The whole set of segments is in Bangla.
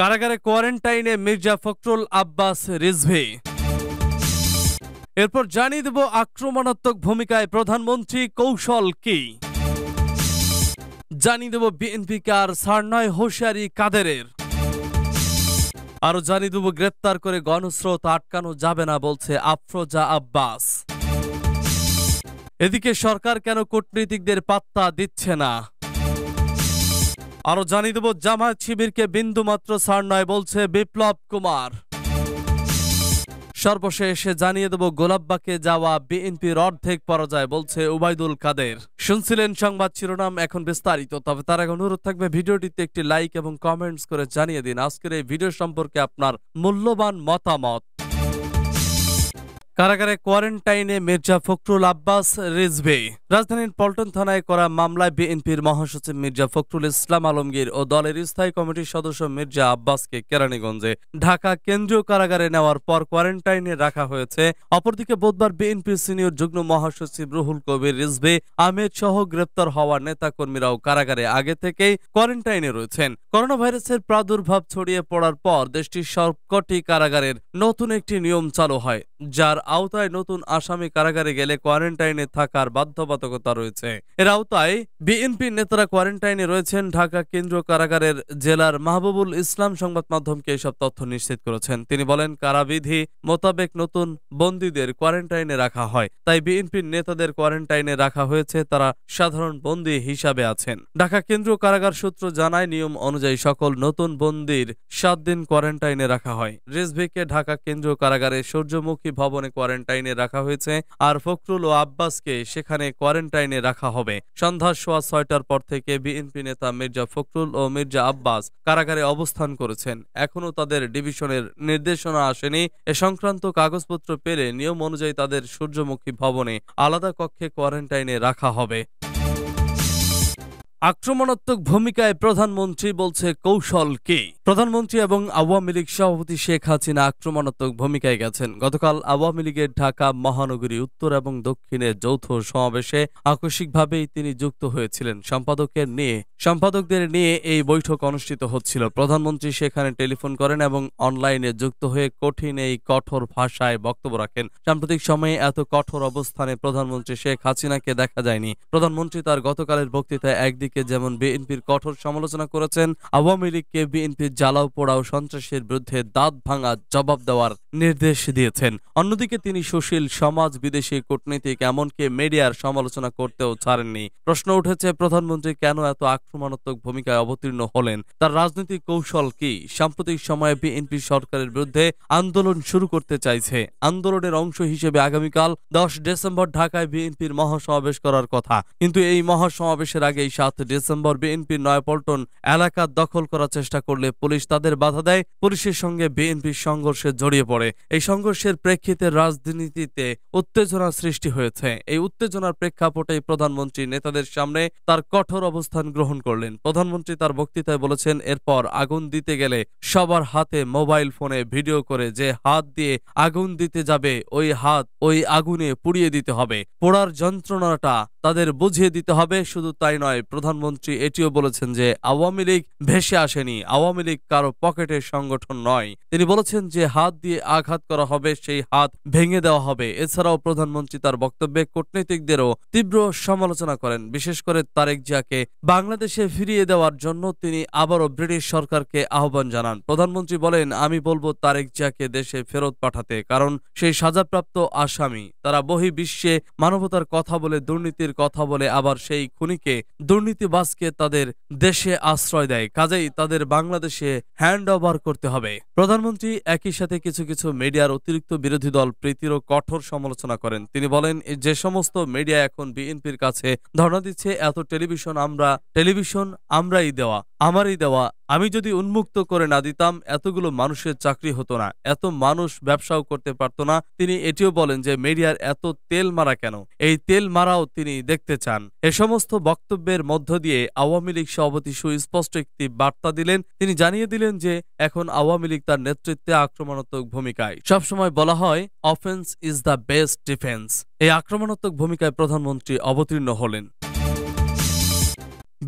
কারাগারে কোয়ারেন্টাইনে মির্জা ফখরুল আব্বাস রিজভি এরপর জানিয়ে দেব আক্রমণাত্মক ভূমিকায় প্রধানমন্ত্রী কৌশল কি জানিয়ে দেব কার সারনয় হোশিয়ারি কাদেরের আরও জানিয়ে দেব গ্রেপ্তার করে গণস্রোত আটকানো যাবে না বলছে আফরোজা আব্বাস এদিকে সরকার কেন কূটনীতিকদের পাত্তা দিচ্ছে না আরও জানিয়ে দেব জামায়াত শিবিরকে বিন্দুমাত্র ছাড় নয় বলছে বিপ্লব কুমার সর্বশেষে জানিয়ে দেব গোলাব্বাকে যাওয়া বিএনপির অর্ধেক পরাজয় বলছে উবায়দুল কাদের শুনছিলেন সংবাদ শিরোনাম এখন বিস্তারিত তবে তার এখন অনুরোধ থাকবে ভিডিওটিতে একটি লাইক এবং কমেন্টস করে জানিয়ে দিন আজকের এই ভিডিও সম্পর্কে আপনার মূল্যবান মতামত কারাগারে কোয়ারেন্টাইনে মির্জা ফখরুল আব্বাস রিজভি রাজধানীর পল্টন থানায় করা মামলায় বিএনপির মহাসচিব মির্জা ফখরুল ইসলাম আলমগীর ও দলের স্থায়ী কমিটির সদস্য মির্জা আব্বাসকে কেরানীগঞ্জে ঢাকা কেন্দ্রীয় কারাগারে নেওয়ার পর কোয়ারেন্টাইনে রাখা হয়েছে অপরদিকে বুধবার বিএনপির সিনিয়র যুগ্ম মহাসচিব রুহুল কবির রিজবে আহমেদ সহ গ্রেপ্তার হওয়া নেতাকর্মীরাও কারাগারে আগে থেকেই কোয়ারেন্টাইনে রয়েছেন করোনা ভাইরাসের প্রাদুর্ভাব ছড়িয়ে পড়ার পর দেশটির সবকটি কারাগারের নতুন একটি নিয়ম চালু হয় যার আওতায় নতুন আসামি কারাগারে গেলে কোয়ারেন্টাইনে থাকার বাধ্যবাধকতা বাধ্যবাধকতা রয়েছে এর আওতায় বিএনপি নেতারা কোয়ারেন্টাইনে রয়েছেন ঢাকা কেন্দ্রীয় কারাগারের জেলার মাহবুবুল ইসলাম সংবাদ মাধ্যমকে এসব তথ্য নিশ্চিত করেছেন তিনি বলেন কারাবিধি মোতাবেক নতুন বন্দীদের কোয়ারেন্টাইনে রাখা হয় তাই বিএনপির নেতাদের কোয়ারেন্টাইনে রাখা হয়েছে তারা সাধারণ বন্দী হিসাবে আছেন ঢাকা কেন্দ্রীয় কারাগার সূত্র জানায় নিয়ম অনুযায়ী সকল নতুন বন্দির সাত দিন কোয়ারেন্টাইনে রাখা হয় রেজভিকে ঢাকা কেন্দ্রীয় কারাগারে সূর্যমুখী ভবনে কোয়ারেন্টাইনে রাখা হয়েছে আর ফখরুল ও আব্বাসকে সেখানে কোয়ারেন্টাইনে রাখা হবে সন্ধ্যা সোয়া ছয়টার পর থেকে বিএনপি নেতা মির্জা ফখরুল ও মির্জা আব্বাস কারাগারে অবস্থান করেছেন এখনও তাদের ডিভিশনের নির্দেশনা আসেনি এ সংক্রান্ত কাগজপত্র পেলে নিয়ম অনুযায়ী তাদের সূর্যমুখী ভবনে আলাদা কক্ষে কোয়ারেন্টাইনে রাখা হবে আক্রমণাত্মক ভূমিকায় প্রধানমন্ত্রী বলছে কৌশল কৌশলকে প্রধানমন্ত্রী এবং আওয়ামী লীগ সভাপতি শেখ হাসিনা আক্রমণাত্মক ভূমিকায় গেছেন গতকাল আওয়ামী লীগের ঢাকা মহানগরী উত্তর এবং দক্ষিণে যৌথ সমাবেশে আকস্মিকভাবেই তিনি যুক্ত হয়েছিলেন সম্পাদকের নিয়ে সম্পাদকদের নিয়ে এই বৈঠক অনুষ্ঠিত হচ্ছিল প্রধানমন্ত্রী সেখানে টেলিফোন করেন এবং অনলাইনে যুক্ত হয়ে কঠিন এই কঠোর ভাষায় বক্তব্য রাখেন সাম্প্রতিক সময়ে এত কঠোর অবস্থানে প্রধানমন্ত্রী শেখ হাসিনাকে দেখা যায়নি প্রধানমন্ত্রী তার গতকালের বক্তৃতায় একদিন দিকে যেমন বিএনপির কঠোর সমালোচনা করেছেন আওয়ামী লীগকে বিএনপির জ্বালাও পোড়াও সন্ত্রাসের বিরুদ্ধে দাঁত ভাঙা জবাব দেওয়ার নির্দেশ দিয়েছেন অন্যদিকে তিনি সুশীল সমাজ বিদেশি কূটনীতিক এমনকি মিডিয়ার সমালোচনা করতেও ছাড়েননি প্রশ্ন উঠেছে প্রধানমন্ত্রী কেন এত আক্রমণাত্মক ভূমিকায় অবতীর্ণ হলেন তার রাজনৈতিক কৌশল কি সাম্প্রতিক সময়ে বিএনপি সরকারের বিরুদ্ধে আন্দোলন শুরু করতে চাইছে আন্দোলনের অংশ হিসেবে আগামীকাল দশ ডিসেম্বর ঢাকায় বিএনপির মহাসমাবেশ করার কথা কিন্তু এই মহাসমাবেশের আগেই সাত সাত ডিসেম্বর বিএনপি নয়পল্টন এলাকা দখল করার চেষ্টা করলে পুলিশ তাদের বাধা দেয় পুলিশের সঙ্গে বিএনপি সংঘর্ষে জড়িয়ে পড়ে এই সংঘর্ষের প্রেক্ষিতে রাজনীতিতে উত্তেজনা সৃষ্টি হয়েছে এই উত্তেজনার প্রেক্ষাপটে প্রধানমন্ত্রী নেতাদের সামনে তার কঠোর অবস্থান গ্রহণ করলেন প্রধানমন্ত্রী তার বক্তৃতায় বলেছেন এরপর আগুন দিতে গেলে সবার হাতে মোবাইল ফোনে ভিডিও করে যে হাত দিয়ে আগুন দিতে যাবে ওই হাত ওই আগুনে পুড়িয়ে দিতে হবে পোড়ার যন্ত্রণাটা তাদের বুঝিয়ে দিতে হবে শুধু তাই নয় প্রধানমন্ত্রী এটিও বলেছেন যে আওয়ামী লীগ ভেসে আসেনি আওয়ামী লীগ কারো পকেটের সংগঠন নয় তিনি বলেছেন যে হাত দিয়ে আঘাত করা হবে সেই হাত ভেঙে দেওয়া হবে এছাড়াও প্রধানমন্ত্রী তার বক্তব্যে কূটনীতিকদেরও তীব্র সমালোচনা করেন বিশেষ করে তারেক জিয়াকে বাংলাদেশে ফিরিয়ে দেওয়ার জন্য তিনি আবারও ব্রিটিশ সরকারকে আহ্বান জানান প্রধানমন্ত্রী বলেন আমি বলবো তারেক জিয়াকে দেশে ফেরত পাঠাতে কারণ সেই সাজাপ্রাপ্ত আসামি তারা বহি বিশ্বে মানবতার কথা বলে দুর্নীতির কথা বলে আবার সেই খুনিকে দুর্নীতিবাজকে তাদের দেশে আশ্রয় দেয় কাজেই তাদের বাংলাদেশে হ্যান্ড ওভার করতে হবে প্রধানমন্ত্রী একই সাথে কিছু কিছু মিডিয়ার অতিরিক্ত বিরোধী দল প্রীতিরও কঠোর সমালোচনা করেন তিনি বলেন যে সমস্ত মিডিয়া এখন বিএনপির কাছে ধর্ণা দিচ্ছে এত টেলিভিশন আমরা টেলিভিশন আমরাই দেওয়া আমারই দেওয়া আমি যদি উন্মুক্ত করে না দিতাম এতগুলো মানুষের চাকরি হতো না এত মানুষ ব্যবসাও করতে পারত না তিনি এটিও বলেন যে মিডিয়ার এত তেল মারা কেন এই তেল মারাও তিনি দেখতে চান এ সমস্ত বক্তব্যের মধ্য দিয়ে আওয়ামী লীগ সভাপতি সুস্পষ্ট একটি বার্তা দিলেন তিনি জানিয়ে দিলেন যে এখন আওয়ামী লীগ তার নেতৃত্বে আক্রমণাত্মক ভূমিকায় সবসময় বলা হয় offence is the best defence এই আক্রমণাত্মক ভূমিকায় প্রধানমন্ত্রী অবতীর্ণ হলেন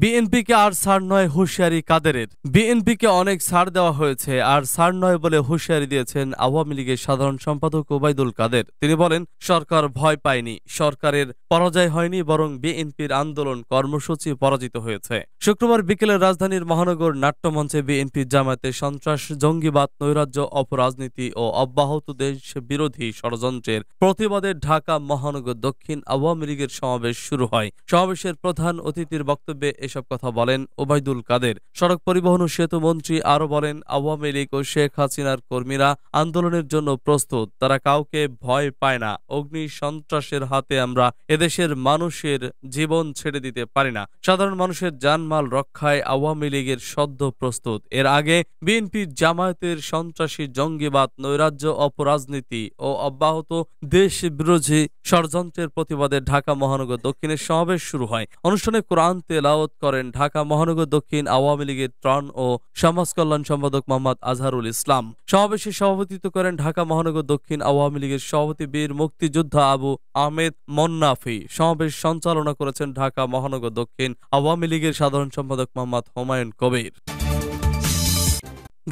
বিএনপিকে আর সার নয় হুঁশিয়ারি কাদেরের বিএনপিকে অনেক সার দেওয়া হয়েছে আর সার নয় বলে হুঁশিয়ারি দিয়েছেন আওয়ামী লীগের সাধারণ সম্পাদক ওবায়দুল কাদের তিনি বলেন সরকার ভয় পায়নি সরকারের পরাজয় হয়নি বরং বিএনপির আন্দোলন কর্মসূচি পরাজিত হয়েছে শুক্রবার বিকেলে রাজধানীর মহানগর নাট্যমঞ্চে বিএনপি জামাতে সন্ত্রাস জঙ্গিবাদ নৈরাজ্য অপরাজনীতি ও অব্যাহত দেশ বিরোধী ষড়যন্ত্রের প্রতিবাদে ঢাকা মহানগর দক্ষিণ আওয়ামী লীগের সমাবেশ শুরু হয় সমাবেশের প্রধান অতিথির বক্তব্যে এসব কথা বলেন ওবায়দুল কাদের সড়ক পরিবহন ও সেতু মন্ত্রী আরও বলেন আওয়ামী লীগ ও শেখ হাসিনার কর্মীরা আন্দোলনের জন্য প্রস্তুত তারা কাউকে ভয় পায় না অগ্নি সন্ত্রাসের হাতে আমরা এদেশের মানুষের জীবন ছেড়ে দিতে পারি না সাধারণ মানুষের জানমাল রক্ষায় আওয়ামী লীগের সদ্য প্রস্তুত এর আগে বিএনপি জামায়াতের সন্ত্রাসী জঙ্গিবাদ নৈরাজ্য অপরাজনীতি ও অব্যাহত দেশ বিরোধী ষড়যন্ত্রের প্রতিবাদে ঢাকা মহানগর দক্ষিণের সমাবেশ শুরু হয় অনুষ্ঠানে কোরআন তেলাও খেলাফত করেন ঢাকা মহানগর দক্ষিণ আওয়ামী লীগের ত্রাণ ও সমাজ কল্যাণ সম্পাদক মোহাম্মদ আজহারুল ইসলাম সমাবেশে সভাপতিত্ব করেন ঢাকা মহানগর দক্ষিণ আওয়ামী লীগের সভাপতি বীর মুক্তিযোদ্ধা আবু আহমেদ মন্নাফি সমাবেশ সঞ্চালনা করেছেন ঢাকা মহানগর দক্ষিণ আওয়ামী লীগের সাধারণ সম্পাদক মোহাম্মদ হুমায়ুন কবির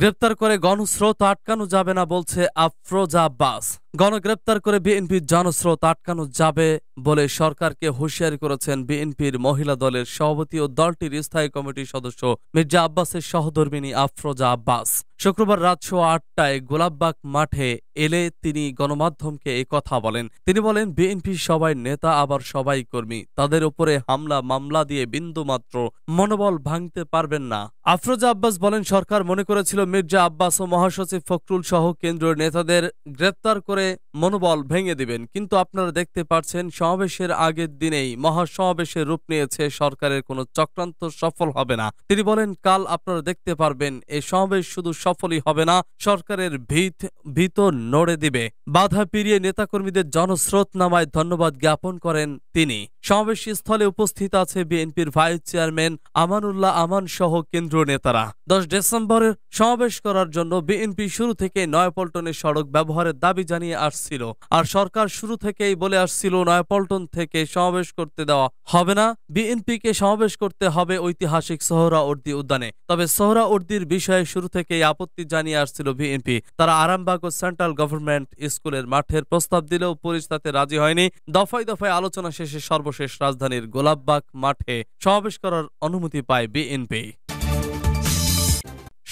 গ্রেপ্তার করে গণস্রোত আটকানো যাবে না বলছে আফরোজা আব্বাস গণগ্রেপ্তার করে বিএনপির জনস্রোত আটকানো যাবে বলে সরকারকে হুঁশিয়ারি করেছেন বিএনপির মহিলা দলের সভাপতি ও দলটির স্থায়ী কমিটির সদস্য মির্জা আব্বাসের সহধর্মিনী আফরোজা আব্বাস শুক্রবার রাত সোয়া আটটায় গোলাপবাগ মাঠে এলে তিনি গণমাধ্যমকে এ কথা বলেন তিনি বলেন বিএনপি সবাই নেতা আবার সবাই কর্মী তাদের উপরে হামলা মামলা দিয়ে বিন্দুমাত্র মনোবল ভাঙতে পারবেন না আফরোজা আব্বাস বলেন সরকার মনে করেছিল মির্জা আব্বাস ও মহাসচিব ফখরুল সহ কেন্দ্রীয় নেতাদের গ্রেপ্তার করে করে মনোবল ভেঙে দিবেন কিন্তু আপনারা দেখতে পাচ্ছেন সমাবেশের আগের দিনেই মহাসমাবেশের রূপ নিয়েছে সরকারের কোনো চক্রান্ত সফল হবে না তিনি বলেন কাল আপনারা দেখতে পারবেন এই সমাবেশ শুধু সফলই হবে না সরকারের ভিত ভীত নড়ে দিবে বাধা পেরিয়ে নেতাকর্মীদের জনস্রোত নামায় ধন্যবাদ জ্ঞাপন করেন তিনি সমাবেশ স্থলে উপস্থিত আছে বিএনপির ভাইস চেয়ারম্যান আমানুল্লাহ আমান সহ কেন্দ্রীয় নেতারা দশ ডিসেম্বরের সমাবেশ করার জন্য বিএনপি শুরু থেকে নয়পল্টনের সড়ক ব্যবহারের দাবি জানিয়ে জানিয়ে আসছিল আর সরকার শুরু থেকেই বলে আসছিল নয়াপল্টন থেকে সমাবেশ করতে দেওয়া হবে না বিএনপিকে সমাবেশ করতে হবে ঐতিহাসিক সোহরাওয়ার্দী উদ্যানে তবে সোহরাওয়ার্দীর বিষয়ে শুরু থেকেই আপত্তি জানিয়ে আসছিল বিএনপি তারা আরামবাগ ও সেন্ট্রাল গভর্নমেন্ট স্কুলের মাঠের প্রস্তাব দিলেও পুলিশ তাতে রাজি হয়নি দফায় দফায় আলোচনা শেষে সর্বশেষ রাজধানীর গোলাপবাগ মাঠে সমাবেশ করার অনুমতি পায় বিএনপি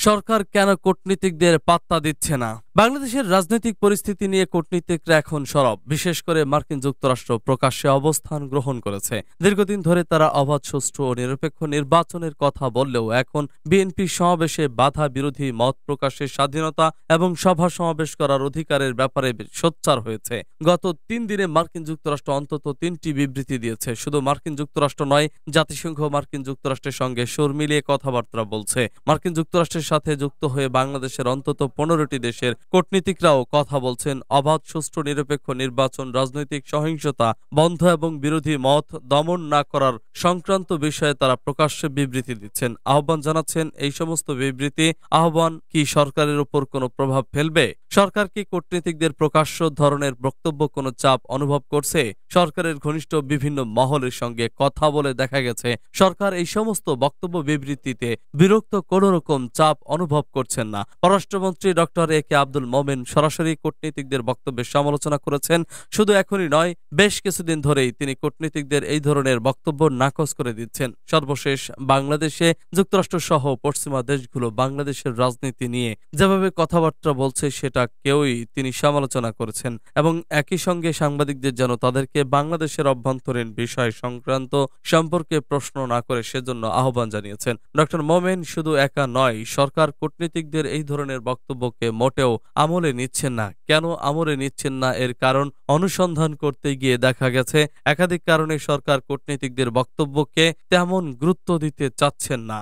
সরকার কেন কূটনীতিকদের পাত্তা দিচ্ছে না বাংলাদেশের রাজনৈতিক পরিস্থিতি নিয়ে কূটনীতিকরা এখন সরব বিশেষ করে মার্কিন যুক্তরাষ্ট্র প্রকাশ্যে অবস্থান গ্রহণ করেছে দীর্ঘদিন ধরে তারা অবাধ সুষ্ঠু ও নিরপেক্ষ নির্বাচনের কথা বললেও এখন বিএনপি সমাবেশে বাধা বিরোধী মত প্রকাশের স্বাধীনতা এবং সভা সমাবেশ করার অধিকারের ব্যাপারে সোচ্চার হয়েছে গত তিন দিনে মার্কিন যুক্তরাষ্ট্র অন্তত তিনটি বিবৃতি দিয়েছে শুধু মার্কিন যুক্তরাষ্ট্র নয় জাতিসংঘ মার্কিন যুক্তরাষ্ট্রের সঙ্গে সুর মিলিয়ে কথাবার্তা বলছে মার্কিন যুক্তরাষ্ট্রের সাথে যুক্ত হয়ে বাংলাদেশের অন্তত পনেরোটি দেশের কূটনীতিকরাও কথা বলছেন অবাধ সুষ্ঠু নিরপেক্ষ নির্বাচন রাজনৈতিক সহিংসতা বন্ধ এবং বিরোধী মত দমন না করার সংক্রান্ত বিষয়ে তারা প্রকাশ্যে বিবৃতি দিচ্ছেন আহ্বান জানাচ্ছেন এই সমস্ত বিবৃতি আহ্বান কি সরকারের উপর কোনো প্রভাব ফেলবে সরকার কি কূটনীতিকদের প্রকাশ্য ধরনের বক্তব্য কোনো চাপ অনুভব করছে সরকারের ঘনিষ্ঠ বিভিন্ন মহলের সঙ্গে কথা বলে দেখা গেছে সরকার এই সমস্ত বক্তব্য বিবৃতিতে বিরক্ত কোনো রকম চাপ অনুভব করছেন না পররাষ্ট্রমন্ত্রী ডক্টর এ কে আব্দুল মোমেন সরাসরি কূটনীতিকদের বক্তব্যের সমালোচনা করেছেন শুধু এখনই নয় বেশ কিছুদিন ধরেই তিনি কূটনীতিকদের এই ধরনের বক্তব্য নাকচ করে দিচ্ছেন সর্বশেষ বাংলাদেশে যুক্তরাষ্ট্র সহ পশ্চিমা দেশগুলো বাংলাদেশের রাজনীতি নিয়ে যেভাবে কথাবার্তা বলছে সেটা কেউই তিনি সমালোচনা করেছেন এবং একই সঙ্গে সাংবাদিকদের যেন তাদেরকে বাংলাদেশের অভ্যন্তরীণ বিষয় সংক্রান্ত সম্পর্কে প্রশ্ন না করে সেজন্য আহ্বান জানিয়েছেন ডক্টর মোমেন শুধু একা নয় সরকার কূটনীতিকদের এই ধরনের বক্তব্যকে মোটেও আমলে নিচ্ছেন না কেন আমলে নিচ্ছেন না এর কারণ অনুসন্ধান করতে গিয়ে দেখা গেছে একাধিক কারণে সরকার কূটনীতিকদের বক্তব্যকে তেমন গুরুত্ব দিতে চাচ্ছেন না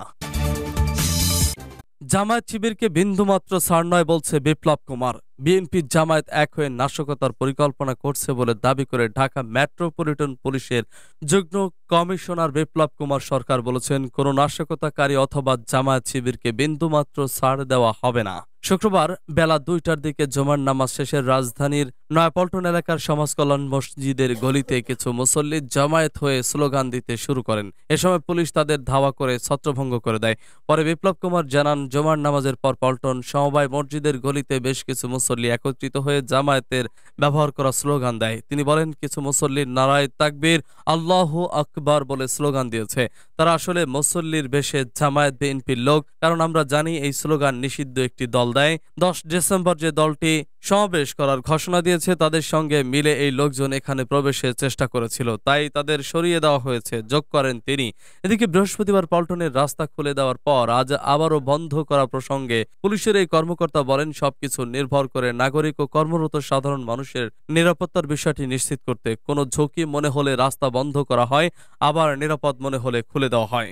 জামায়াত শিবিরকে বিন্দুমাত্র সার নয় বলছে বিপ্লব কুমার বিএনপি জামায়াত এক হয়ে নাশকতার পরিকল্পনা করছে বলে দাবি করে ঢাকা মেট্রোপলিটন পুলিশের যুগ্ম কমিশনার বিপ্লব কুমার সরকার বলেছেন কোনো নাশকতাকারী অথবা জামায়াত শিবিরকে বিন্দুমাত্র ছাড় দেওয়া হবে না শুক্রবার বেলা দুইটার দিকে জমার নামাজ শেষে রাজধানীর নয়াপল্টন এলাকার সমাজকল্যাণ মসজিদের গলিতে কিছু মুসল্লি জামায়াত হয়ে স্লোগান দিতে শুরু করেন এ সময় পুলিশ তাদের ধাওয়া করে ছত্রভঙ্গ করে দেয় পরে বিপ্লব কুমার জানান জমার নামাজের পর পল্টন সমবায় মসজিদের গলিতে বেশ কিছু মুসল্লি মুসল্লি একত্রিত হয়ে জামায়াতের ব্যবহার করা স্লোগান দেয় তিনি বলেন কিছু মুসল্লির নারায় তাকবীর আল্লাহ আকবার বলে স্লোগান দিয়েছে তারা আসলে মুসল্লির বেশে জামায়াত বিএনপির লোক কারণ আমরা জানি এই স্লোগান নিষিদ্ধ একটি দল দেয় দশ ডিসেম্বর যে দলটি সমাবেশ করার ঘোষণা দিয়েছে তাদের সঙ্গে মিলে এই লোকজন এখানে প্রবেশের চেষ্টা করেছিল তাই তাদের সরিয়ে দেওয়া হয়েছে যোগ করেন তিনি এদিকে বৃহস্পতিবার পল্টনের রাস্তা খুলে দেওয়ার পর আজ আবারও বন্ধ করা প্রসঙ্গে পুলিশের এই কর্মকর্তা বলেন সবকিছু নির্ভর করে নাগরিক ও কর্মরত সাধারণ মানুষের নিরাপত্তার বিষয়টি নিশ্চিত করতে কোনো ঝুঁকি মনে হলে রাস্তা বন্ধ করা হয় আবার নিরাপদ মনে হলে খুলে দেওয়া হয়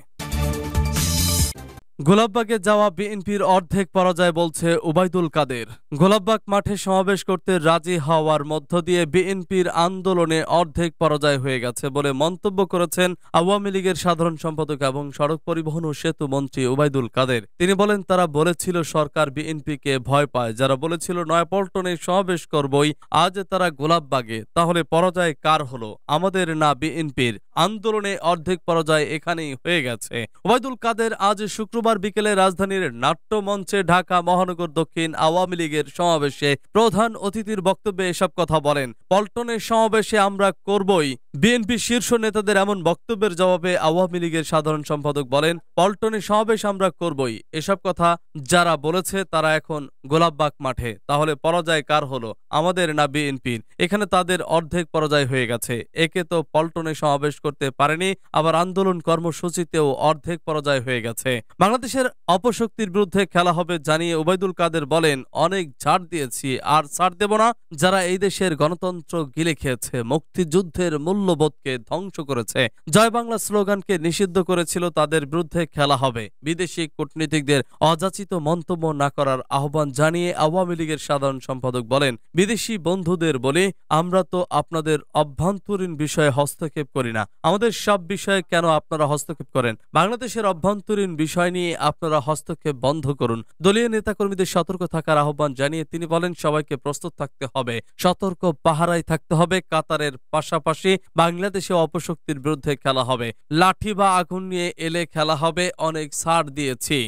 গোলাপবাগে যাওয়া বিএনপির অর্ধেক পরাজয় বলছে উবায়দুল কাদের গোলাপবাগ মাঠে সমাবেশ করতে রাজি হওয়ার মধ্য দিয়ে বিএনপির আন্দোলনে অর্ধেক পরাজয় হয়ে গেছে বলে মন্তব্য করেছেন আওয়ামী লীগের সাধারণ সম্পাদক এবং সড়ক পরিবহন ও সেতু মন্ত্রী উবায়দুল কাদের তিনি বলেন তারা বলেছিল সরকার বিএনপিকে ভয় পায় যারা বলেছিল নয়াপল্টনে সমাবেশ করবই আজ তারা গোলাপবাগে তাহলে পরাজয় কার হলো আমাদের না বিএনপির আন্দোলনে অর্ধেক পরাজয় এখানেই হয়ে গেছে উবায়দুল কাদের আজ শুক্রবার সোমবার বিকেলে রাজধানীর নাট্যমঞ্চে ঢাকা মহানগর দক্ষিণ আওয়ামী লীগের সমাবেশে প্রধান অতিথির বক্তব্যে এসব কথা বলেন পল্টনের সমাবেশে আমরা করবই বিএনপি শীর্ষ নেতাদের এমন বক্তব্যের জবাবে আওয়ামী লীগের সাধারণ সম্পাদক বলেন পল্টনে সমাবেশ আমরা করবই এসব কথা যারা বলেছে তারা এখন গোলাপবাগ মাঠে তাহলে পরাজয় কার হলো আমাদের না বিএনপির এখানে তাদের অর্ধেক পরাজয় হয়ে গেছে একে তো পল্টনে সমাবেশ করতে পারেনি আবার আন্দোলন কর্মসূচিতেও অর্ধেক পরাজয় হয়ে গেছে বাংলাদেশের অপশক্তির বিরুদ্ধে খেলা হবে জানিয়ে ওবায়দুল কাদের বলেন অনেক ঝাড় দিয়েছি আর ছাড় দেব না যারা এই দেশের গণতন্ত্র গিলে খেয়েছে মুক্তিযুদ্ধের মূল মূল্যবোধকে ধ্বংস করেছে জয় বাংলা স্লোগানকে নিষিদ্ধ করেছিল তাদের বিরুদ্ধে খেলা হবে বিদেশি কূটনীতিকদের অযাচিত মন্তব্য না করার আহ্বান জানিয়ে আওয়ামী লীগের সাধারণ সম্পাদক বলেন বিদেশি বন্ধুদের বলি আমরা তো আপনাদের অভ্যন্তরীণ বিষয়ে হস্তক্ষেপ করি না আমাদের সব বিষয়ে কেন আপনারা হস্তক্ষেপ করেন বাংলাদেশের অভ্যন্তরীণ বিষয় নিয়ে আপনারা হস্তক্ষেপ বন্ধ করুন দলীয় নেতাকর্মীদের সতর্ক থাকার আহ্বান জানিয়ে তিনি বলেন সবাইকে প্রস্তুত থাকতে হবে সতর্ক পাহারায় থাকতে হবে কাতারের পাশাপাশি বাংলাদেশে অপশক্তির বিরুদ্ধে খেলা হবে লাঠি বা আগুন নিয়ে এলে খেলা হবে অনেক ছাড় দিয়েছি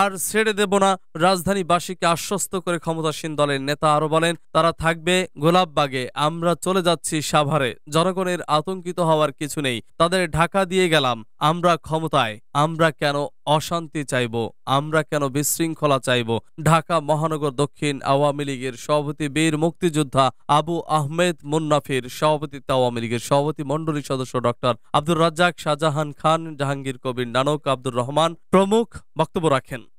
আর ছেড়ে দেব না রাজধানীবাসীকে আশ্বস্ত করে ক্ষমতাসীন দলের নেতা আরো বলেন তারা থাকবে গোলাপবাগে আমরা চলে যাচ্ছি সাভারে জনগণের আতঙ্কিত হওয়ার কিছু নেই তাদের ঢাকা দিয়ে গেলাম আমরা ক্ষমতায় আমরা কেন অশান্তি চাইব আমরা কেন বিশৃঙ্খলা চাইব ঢাকা মহানগর দক্ষিণ আওয়ামী লীগের সভাপতি বীর মুক্তিযোদ্ধা আবু আহমেদ মুন্নাফির সভাপতিত্ব আওয়ামী লীগের সভাপতি মণ্ডলী সদস্য ডক্টর আব্দুর রাজ্জাক শাহজাহান খান জাহাঙ্গীর কবির নানক আব্দুর রহমান প্রমুখ বক্তব্য রাখেন